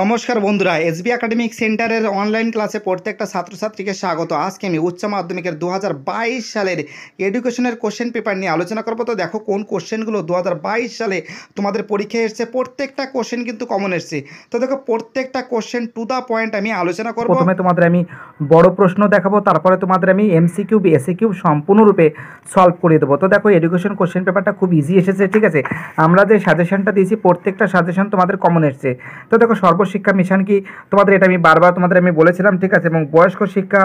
নমস্কার বন্ধুরা SB academic সেন্টারের অনলাইন ক্লাসে প্রত্যেকটা ছাত্রছাত্রীকে স্বাগত আজকে আমি উচ্চ মাধ্যমিকের দু সালের এডুকেশনের কোশ্চেন পেপার নিয়ে আলোচনা করবো তো দেখো কোন কোশ্চেনগুলো দু সালে তোমাদের পরীক্ষায় এসছে প্রত্যেকটা কোশ্চেন কিন্তু কমন এসছে তো দেখো প্রত্যেকটা কোশ্চেন টু দ্য পয়েন্ট আমি আলোচনা করবো প্রথমে তোমাদের আমি বড় প্রশ্ন দেখাবো তারপরে তোমাদের আমি এমসি বি এসি কিউ সম্পূর্ণরূপে সলভ করে দেবো তো দেখো এডুকেশন কোশ্চেন পেপারটা খুব ইজি এসেছে ঠিক আছে আমরা যে সাজেশনটা দিয়েছি প্রত্যেকটা সাজেশন তোমাদের কমন এসছে তো দেখো সর্বশিক্ষা মিশন কি তোমাদের এটা আমি বারবার তোমাদের আমি বলেছিলাম ঠিক আছে এবং বয়স্ক শিক্ষা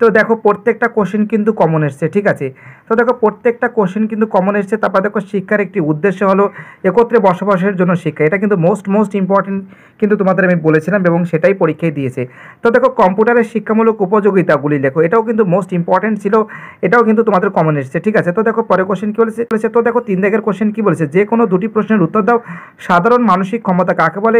তো দেখো প্রত্যেকটা কোশ্চেন কিন্তু কমন এসছে ঠিক আছে তো দেখো প্রত্যেকটা কোশ্চেন কিন্তু কমন এসছে তারপর দেখো শিক্ষার একটি উদ্দেশ্য হলো একত্রে বসবাসের জন্য শিক্ষা এটা কিন্তু মোস্ট মোস্ট ইম্পর্টেন্ট কিন্তু তোমাদের আমি বলেছিলাম এবং সেটাই পরীক্ষায় দিয়েছে তো দেখো কম্পিউটারের শিক্ষামূলক উপযোগিতাগুলি লেখো এটাও কিন্তু মোস্ট ইম্পর্টেন্ট ছিল এটাও কিন্তু তোমাদের কমন এসছে ঠিক আছে তো দেখো পরে কোশ্চেন কী বলেছে বলেছে তো দেখো তিন দেখের কোশ্চেন কী বলেছে যে কোনো দুটি প্রশ্নের উত্তর দাও সাধারণ মানসিক ক্ষমতা কাকে বলে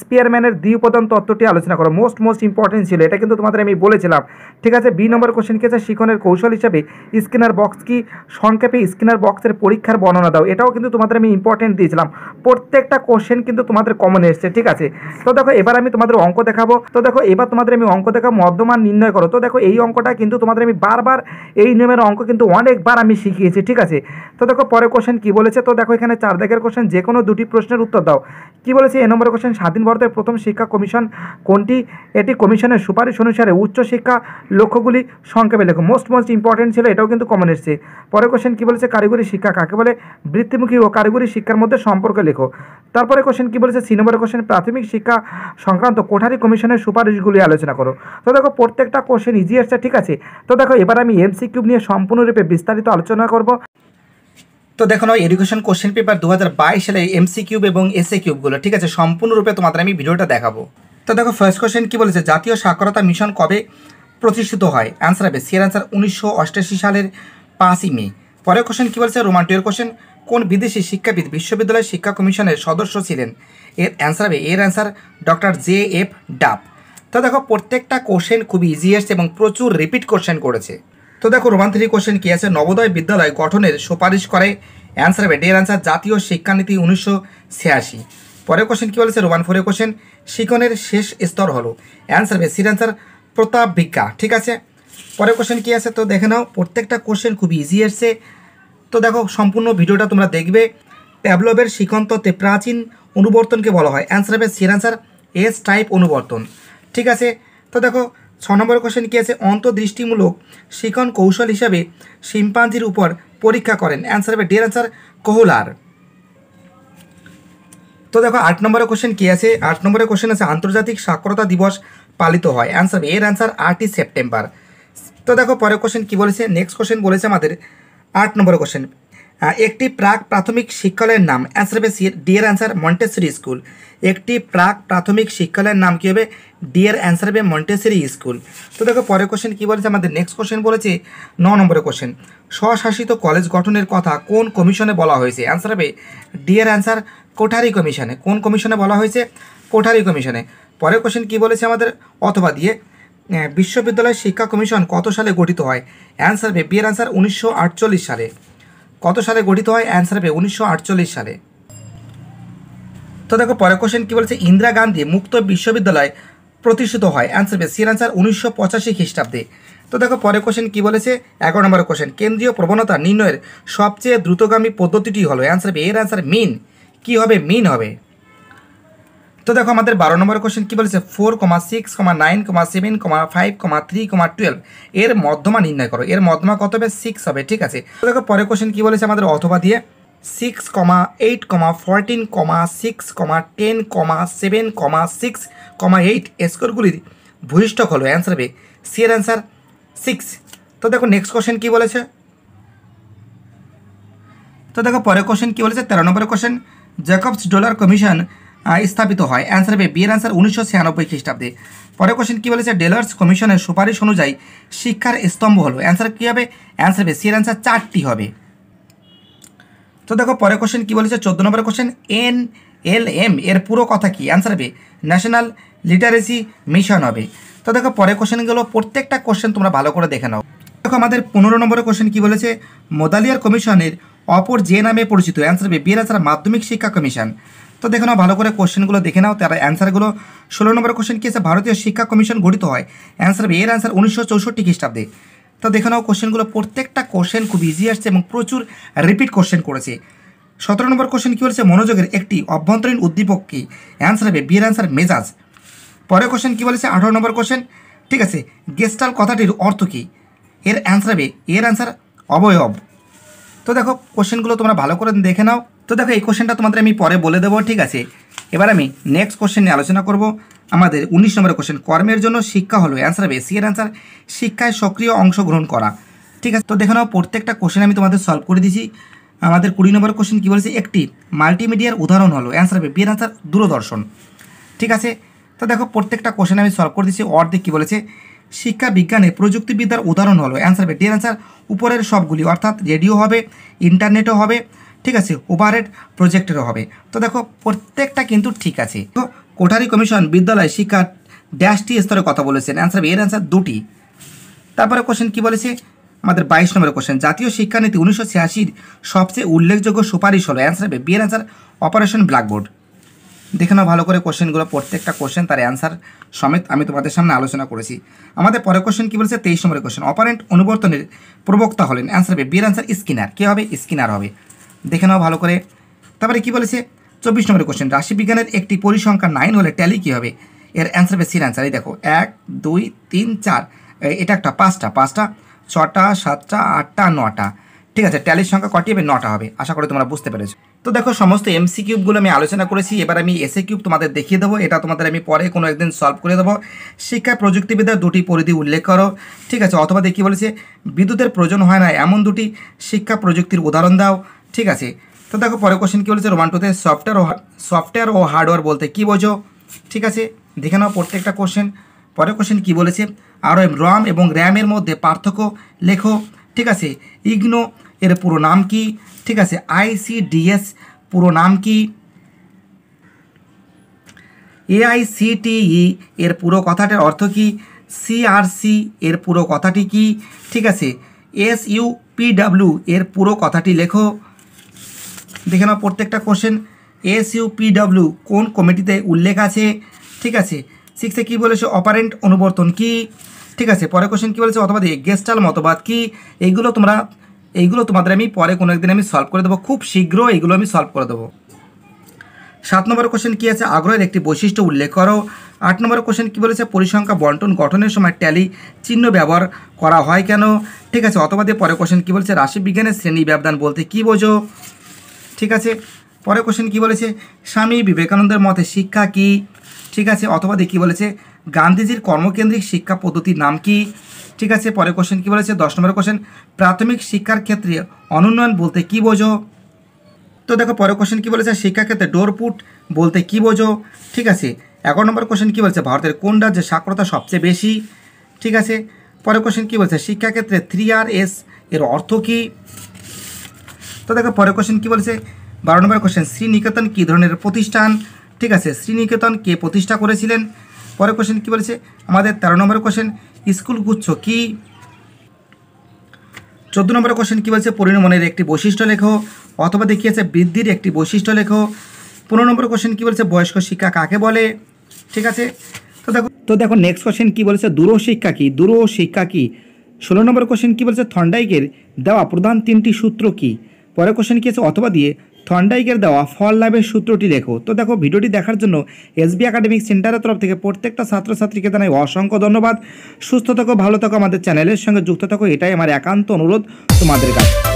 স্পিয়ারম্যানের দ্বি উপাদান তত্ত্বটি আলোচনা করো মোস্ট মোস্ট ইম্পর্টেন্ট ছিল এটা কিন্তু তোমাদের আমি বলেছিলাম ঠিক আছে বি নম্বর কোশ্চেন কি আছে শিখনের কৌশল হিসাবে স্ক্যানার বক্স কি সংক্ষেপে স্কিনার বক্সের পরীক্ষার বর্ণনা দাও এটাও কিন্তু তোমাদের আমি ইম্পর্টেন্ট দিয়েছিলাম প্রত্যেকটা কোশ্চেন কিন্তু তোমাদের কমন এসছে ঠিক আছে তো দেখো এবার আমি তোমাদের অঙ্ক দেখাবো তো দেখো এবার তোমাদের আমি অঙ্ক দেখাবো মধ্যমান নির্ণয় করো তো দেখো এই অঙ্কটা কিন্তু তোমাদের আমি বারবার এই নিয়মের অঙ্ক কিন্তু অনেকবার আমি শিখিয়েছি ঠিক আছে তো দেখো পরে কোশ্চেন কি বলেছে তো দেখো এখানে চার দাগের কোশ্চেন যে কোনো দুটি প্রশ্নের উত্তর দাও কি বলেছে এ নম্বর কোশ্চেন স্বাধীন ভারতের প্রথম শিক্ষা কমিশন কোনটি এটি কমিশনের সুপারিশ অনুসারে উচ্চশিক্ষা লক্ষ্য প্রশ্নগুলি সংক্ষেপে লেখো মোস্ট মোস্ট ইম্পর্টেন্ট ছিল এটাও কিন্তু কমন এসছে পরে কোশ্চেন কী বলেছে কারিগরি শিক্ষা কাকে বলে বৃত্তিমুখী ও কারিগরি শিক্ষার মধ্যে সম্পর্ক লেখো তারপরে কোশ্চেন কী বলেছে সি কোশ্চেন প্রাথমিক শিক্ষা সংক্রান্ত কোঠারি কমিশনের সুপারিশগুলি আলোচনা করো তো দেখো প্রত্যেকটা কোশ্চেন ইজি এসছে ঠিক আছে তো দেখো এবার আমি এমসি কিউব নিয়ে সম্পূর্ণরূপে বিস্তারিত আলোচনা করব তো দেখো না এডুকেশন কোশ্চেন পেপার দু হাজার বাইশ সালে এমসি কিউব এবং এসএ কিউবগুলো ঠিক আছে সম্পূর্ণরূপে তোমাদের আমি ভিডিওটা দেখাবো তো দেখো ফার্স্ট কোশ্চেন কী বলেছে জাতীয় সাক্ষরতা মিশন কবে প্রতিষ্ঠিত হয় অ্যান্সার হবে সিয়ার অ্যান্সার উনিশশো সালের পাঁচই মে পরের কোশ্চেন কী বলছে রোমান টুয়ের কোশ্চেন কোন বিদেশি শিক্ষাবিদ বিশ্ববিদ্যালয় শিক্ষা কমিশনের সদস্য ছিলেন এর অ্যান্সার হবে এর অ্যান্সার ডক্টর জে এফ ডাপ তো দেখো প্রত্যেকটা কোশ্চেন খুবই ইজি এসছে এবং প্রচুর রিপিট কোশ্চেন করেছে তো দেখো রোমান থ্রি কোশ্চেন কী আছে নবোদয় বিদ্যালয় গঠনের সুপারিশ করে অ্যান্সার হবে ডের অ্যান্সার জাতীয় শিক্ষানীতি উনিশশো ছিয়াশি পরের কোশ্চেন কী বলেছে রোমান ফোরের কোশ্চেন শিখনের শেষ স্তর হলো অ্যান্সার হবে সির অ্যান্সার প্রতাপ ভিক্ষা ঠিক আছে পরের কোশ্চেন কী আছে তো দেখে নাও প্রত্যেকটা কোশ্চেন খুব ইজি এসছে তো দেখো সম্পূর্ণ ভিডিওটা তোমরা দেখবে প্যাবলবের শিকন্ততে প্রাচীন অনুবর্তনকে বলা হয় অ্যান্সার হবে সির অ্যান্সার এস টাইপ অনুবর্তন ঠিক আছে তো দেখো ছ নম্বর কোশ্চেন কী আছে অন্তদৃষ্টিমূলক শিকন কৌশল হিসাবে শিম্পাঞ্জির উপর পরীক্ষা করেন অ্যান্সার হবে ডিয়ার অ্যান্সার কোহলার তো দেখো আট নম্বরের কোশ্চেন কী আছে আট নম্বরের কোশ্চেন আছে আন্তর্জাতিক সাক্ষরতা দিবস পালিত হয় অ্যান্সার এর অ্যান্সার আটই সেপ্টেম্বর তো দেখো পরের কোশ্চেন কী বলেছে নেক্সট কোশ্চেন বলেছে আমাদের আট নম্বর কোশ্চেন একটি প্রাক প্রাথমিক শিক্ষালয়ের নাম অ্যান্সার হবে sir dear answer Montessori school একটি প্রাক প্রাথমিক শিক্ষালয়ের নাম কী হবে ডিয়ার অ্যান্সার হবে মন্টেসরি স্কুল তো দেখো পরের কোশ্চেন কী বলেছে আমাদের নেক্সট কোশ্চেন বলেছে ন নম্বরের কোশ্চেন স্বশাসিত কলেজ গঠনের কথা কোন কমিশনে বলা হয়েছে অ্যান্সার হবে ডিয়ার অ্যান্সার কোঠারি কমিশনে কোন কমিশনে বলা হয়েছে কোঠারি কমিশনে পরের কোশ্চেন কী বলেছে আমাদের অথবা দিয়ে বিশ্ববিদ্যালয় শিক্ষা কমিশন কত সালে গঠিত হয় অ্যান্সার পে বিয়ের অ্যান্সার উনিশশো সালে কত সালে গঠিত হয় অ্যান্সার পে উনিশশো সালে তো দেখো পরের কোশ্চেন কী বলেছে ইন্দিরা গান্ধী মুক্ত বিশ্ববিদ্যালয় প্রতিষ্ঠিত হয় অ্যান্সার পে সির অ্যান্সার উনিশশো পঁচাশি খ্রিস্টাব্দে তো দেখো পরের কোশ্চেন কী বলেছে এগারো নম্বর কোশ্চেন কেন্দ্রীয় প্রবণতা নির্ণয়ের সবচেয়ে দ্রুতগামী পদ্ধতিটি হলো অ্যান্সার পে এর অ্যান্সার মিন কী হবে মিন হবে তো দেখো আমাদের বারো নম্বর কোশ্চেন কী বলেছে four comma six comma nine comma seven comma five comma three comma twelve এর মধ্যমা নির্ণয় করো এর মধ্যমা কত হবে সিক্স হবে ঠিক আছে তো দেখো পরে কোশ্চেন কী বলেছে আমাদের অথবা দিয়ে six comma eight comma fourteen comma six comma ten comma seven comma six comma eight স্কোরগুলির ভূরিষ্ঠক হলো অ্যান্সার হবে সি এর অ্যান্সার সিক্স তো দেখো নেক্সট কোশ্চেন কী বলেছে তো দেখো পরের কোশ্চেন কী বলেছে তেরো নম্বরের কোশ্চেন জ্যাকবস ডলার কমিশন স্থাপিত হয় অ্যান্সার হবে বিয়ের অ্যান্সার উনিশশো ছিয়ানব্বই খ্রিস্টাব্দে পরে কোশ্চেন কী বলেছে ডেলার্স কমিশনের সুপারিশ অনুযায়ী শিক্ষার স্তম্ভ হলো অ্যান্সার কী হবে অ্যান্সার হবে সির অ্যান্সার চারটি হবে তো দেখো পরে কোশ্চেন কী বলেছে চোদ্দ নম্বর কোশ্চেন এন এল এম এর পুরো কথা কি অ্যান্সার হবে ন্যাশনাল লিটারেসি মিশন হবে তো দেখো পরে কোশ্চেনগুলো প্রত্যেকটা কোশ্চেন তোমরা ভালো করে দেখে নাও দেখো আমাদের পনেরো নম্বরের কোশ্চেন কী বলেছে মোদালিয়ার কমিশনের অপর যে নামে পরিচিত অ্যান্সার হবে বিয়ের মাধ্যমিক শিক্ষা কমিশন তো দেখে নাও ভালো করে কোশ্চেনগুলো দেখে নাও তার অ্যান্সারগুলো ষোলো নম্বর কোশ্চেন কী আছে ভারতীয় শিক্ষা কমিশন গঠিত হয় অ্যান্সার এর অ্যান্সার উনিশশো চৌষট্টি খ্রিস্টাব্দে তো দেখে নাও কোশ্চেনগুলো প্রত্যেকটা কোশ্চেন খুব ইজি আসছে এবং প্রচুর রিপিট কোশ্চেন করেছে সতেরো নম্বর কোশ্চেন কী বলেছে মনোযোগের একটি অভ্যন্তরীণ উদ্দীপক কী অ্যান্সার হবে বিয়ের অ্যান্সার মেজাজ পরের কোশ্চেন কী বলেছে আঠারো নম্বর কোশ্চেন ঠিক আছে গেস্টাল কথাটির অর্থ কী এর অ্যান্সার হবে এর অ্যান্সার অবয়ব তো দেখো কোশ্চেনগুলো তোমরা ভালো করে দেখে নাও তো দেখো এই কোশ্চেনটা তোমাদের আমি পরে বলে দেবো ঠিক আছে এবার আমি নেক্সট কোশ্চেন নিয়ে আলোচনা করব আমাদের উনিশ নম্বরের কোশ্চেন কর্মের জন্য শিক্ষা হলো অ্যান্সার হবে সিএর অ্যান্সার শিক্ষায় সক্রিয় অংশগ্রহণ করা ঠিক আছে তো দেখে নাও প্রত্যেকটা কোশ্চেন আমি তোমাদের সলভ করে দিছি আমাদের কুড়ি নম্বর কোশ্চেন কী বলছে একটি মাল্টিমিডিয়ার উদাহরণ হলো অ্যান্সার হবে বিয়ের অ্যান্সার দূরদর্শন ঠিক আছে তো দেখো প্রত্যেকটা কোশ্চেন আমি সলভ করে দিচ্ছি অর্ধেক কী বলেছে শিক্ষা বিজ্ঞানে প্রযুক্তিবিদ্যার উদাহরণ হলো অ্যান্সার হবে ডিয়ার অ্যান্সার উপরের সবগুলি অর্থাৎ রেডিও হবে ইন্টারনেটও হবে ঠিক আছে ওভারহেড প্রজেক্টেরও হবে তো দেখো প্রত্যেকটা কিন্তু ঠিক আছে তো কোঠারি কমিশন বিদ্যালয় শিক্ষা ড্যাশটি স্তরে কথা বলেছেন অ্যান্সার এর অ্যান্সার দুটি তারপরে কোশ্চেন কি বলেছে আমাদের বাইশ নম্বরের কোশ্চেন জাতীয় শিক্ষানীতি উনিশশো ছিয়াশির সবচেয়ে উল্লেখযোগ্য সুপারিশ হলো অ্যান্সার হবে বিয়ের অ্যান্সার অপারেশন ব্ল্যাকবোর্ড দেখে নাও ভালো করে কোশ্চেনগুলো প্রত্যেকটা কোশ্চেন তার অ্যান্সার সমেত আমি তোমাদের সামনে আলোচনা করেছি আমাদের পরের কোশ্চেন কী বলেছে তেইশ নম্বরের কোশ্চেন অপারেন্ট অনুবর্তনের প্রবক্তা হলেন অ্যান্সার হবে বিয়ের অ্যান্সার স্কিনার কী হবে স্কিনার হবে দেখে নাও ভালো করে তারপরে কি বলেছে চব্বিশ নম্বরের কোশ্চেন রাশিবিজ্ঞানের একটি পরিসংখ্যা নাইন হলে ট্যালি কী হবে এর অ্যান্সার হবে সির অ্যান্সার এই দেখো এক দুই তিন চার এটা একটা পাঁচটা পাঁচটা ছটা সাতটা আটটা নটা ঠিক আছে ট্যালির সংখ্যা কটি হবে নটা হবে আশা করি তোমরা বুঝতে পেরেছো তো দেখো সমস্ত এমসি কিউবগুলো আমি আলোচনা করেছি এবার আমি এসে কিউব তোমাদের দেখিয়ে দেবো এটা তোমাদের আমি পরে কোনো একদিন সলভ করে দেবো শিক্ষা প্রযুক্তিবিদ্যার দুটি পরিধি উল্লেখ করো ঠিক আছে অথবা দেখি বলেছে বিদ্যুতের প্রয়োজন হয় না এমন দুটি শিক্ষা প্রযুক্তির উদাহরণ দাও ঠিক আছে তো দেখো পরে কোশ্চেন কী বলেছে রোমান টুতে সফটওয়্যার ও সফটওয়্যার ও হার্ডওয়্যার বলতে কী বোঝো ঠিক আছে দেখে নাও প্রত্যেকটা কোশ্চেন পরের কোশ্চেন কী বলেছে আর রম এবং র্যামের মধ্যে পার্থক্য লেখো ঠিক আছে ইগনো এর পুরো নাম কি ঠিক আছে আইসিডিএস পুরো নাম কি এআইসিটিই e এর পুরো কথাটার অর্থ কি সিআরসি এর পুরো কথাটি কি ঠিক আছে এস ইউ এর পুরো কথাটি লেখো দেখে নাও প্রত্যেকটা কোশ্চেন এস ইউপিডব্লিউ কোন কমিটিতে উল্লেখ আছে ঠিক আছে সিক্সে কী বলেছে অপারেন্ট অনুবর্তন কি ঠিক আছে পরে কোশ্চেন কী বলেছে অথবা গেস্টাল মতবাদ কি এইগুলো তোমরা এইগুলো তোমাদের আমি পরে কোনো একদিন আমি সলভ করে দেবো খুব শীঘ্র এইগুলো আমি সলভ করে দেবো সাত নম্বর কোশ্চেন কী আছে আগ্রহের একটি বৈশিষ্ট্য উল্লেখ করো আট নম্বর কোশ্চেন কী বলেছে পরিসংখ্যা বন্টন গঠনের সময় ট্যালি চিহ্ন ব্যবহার করা হয় কেন ঠিক আছে অথবা দিয়ে পরে কোশ্চেন কী বলছে রাশিবিজ্ঞানের শ্রেণী ব্যবধান বলতে কী বোঝো ঠিক আছে পরের কোশ্চেন কি বলেছে স্বামী বিবেকানন্দের মতে শিক্ষা কি ঠিক আছে অথবা দেখি বলেছে গান্ধীজির কর্মকেন্দ্রিক শিক্ষা পদ্ধতির নাম কি ঠিক আছে পরের কোশ্চেন কি বলেছে দশ নম্বর কোশ্চেন প্রাথমিক শিক্ষার ক্ষেত্রে অনুন্নয়ন বলতে কি বোঝো তো দেখো পরে কোশ্চেন কী বলেছে শিক্ষাক্ষেত্রে ডোরপুট বলতে কি বোঝো ঠিক আছে এগারো নম্বর কোশ্চেন কী বলছে ভারতের কোন রাজ্যে সাক্ষরতা সবচেয়ে বেশি ঠিক আছে পরে কোশ্চেন কী বলছে শিক্ষাক্ষেত্রে থ্রি আর এস এর অর্থ কী তো দেখো পরের কোশ্চেন কী বলছে বারো নম্বর কোশ্চেন শ্রীনিকেতন কী ধরনের প্রতিষ্ঠান ঠিক আছে শ্রীনিকেতন কে প্রতিষ্ঠা করেছিলেন পরের কোশ্চেন কী বলছে আমাদের তেরো নম্বর কোশ্চেন স্কুলগুচ্ছ কি চোদ্দ নম্বর কোশ্চেন কী বলছে পরিণমনের একটি বৈশিষ্ট্য লেখো অথবা দেখিয়েছে বৃদ্ধির একটি বৈশিষ্ট্য লেখো পনেরো নম্বর কোশ্চেন কী বলছে বয়স্ক শিক্ষা কাকে বলে ঠিক আছে তো দেখো তো দেখো নেক্সট কোশ্চেন কী বলেছে দূরশিক্ষা কী দূরশিক্ষা কী ষোলো নম্বর কোশ্চেন কী বলছে থন্ডাইকের দেওয়া প্রধান তিনটি সূত্র কী পরে কোশ্চেন কি আছে অথবা দিয়ে থন্ডাইকের দেওয়া ফল লাভের সূত্রটি লেখো তো দেখো ভিডিওটি দেখার জন্য এসবি একাডেমিক সেন্টারের তরফ থেকে প্রত্যেকটা ছাত্রছাত্রীকে জানাই অসংখ্য ধন্যবাদ সুস্থ থাকো ভালো থাকো আমাদের চ্যানেলের সঙ্গে যুক্ত থাকো এটাই আমার একান্ত অনুরোধ তোমাদের কাছে